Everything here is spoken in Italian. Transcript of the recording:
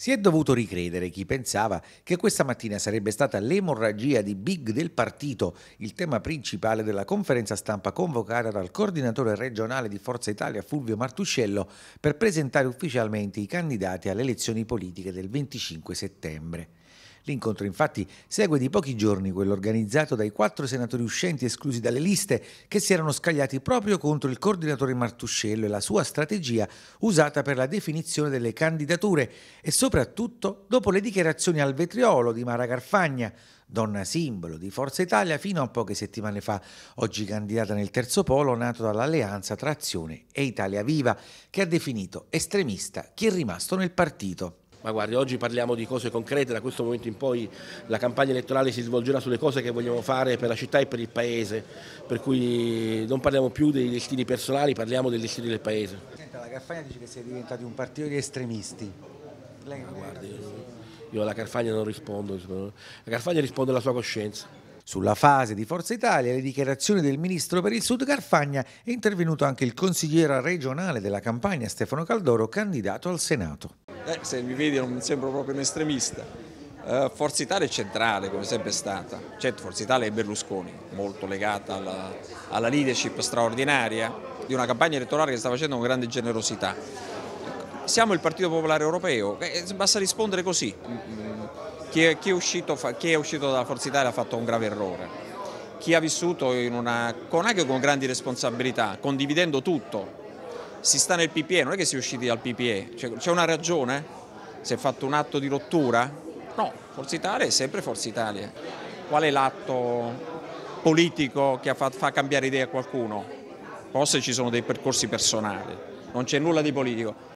Si è dovuto ricredere chi pensava che questa mattina sarebbe stata l'emorragia di Big del partito, il tema principale della conferenza stampa convocata dal coordinatore regionale di Forza Italia Fulvio Martuscello per presentare ufficialmente i candidati alle elezioni politiche del 25 settembre. L'incontro infatti segue di pochi giorni quello organizzato dai quattro senatori uscenti esclusi dalle liste che si erano scagliati proprio contro il coordinatore Martuscello e la sua strategia usata per la definizione delle candidature e soprattutto dopo le dichiarazioni al vetriolo di Mara Garfagna, donna simbolo di Forza Italia fino a poche settimane fa, oggi candidata nel terzo polo nato dall'alleanza tra Azione e Italia Viva, che ha definito estremista chi è rimasto nel partito. Ma guardi, oggi parliamo di cose concrete, da questo momento in poi la campagna elettorale si svolgerà sulle cose che vogliamo fare per la città e per il Paese, per cui non parliamo più dei destini personali, parliamo dei destini del Paese. Senta, la Carfagna dice che si è diventati un partito di estremisti. Lei Ma guardi, io alla Carfagna non rispondo, la Carfagna risponde alla sua coscienza. Sulla fase di Forza Italia e le dichiarazioni del ministro per il Sud Carfagna è intervenuto anche il consigliere regionale della campagna Stefano Caldoro, candidato al Senato eh, se mi vedi non sembro proprio un estremista. Eh, Forza Italia è centrale come sempre è stata, certo Forza Italia è Berlusconi, molto legata alla, alla leadership straordinaria di una campagna elettorale che sta facendo con grande generosità. Siamo il Partito Popolare Europeo, eh, eh basta rispondere così, mm, mm. chi è, chi, è uscito, chi è, uscito, dalla Forza Italia ha fatto un grave errore, chi ha vissuto una, con, anche con grandi responsabilità, condividendo tutto, si sta nel PPE, non è che si è usciti dal PPE, cioè, c'è cioè, una ragione? Si è fatto un atto di rottura? No, Forza Italia è sempre Forza Italia. Qual è l'atto politico che fa, fa cambiare idea a qualcuno? Forse ci sono dei percorsi personali, non c'è nulla di politico.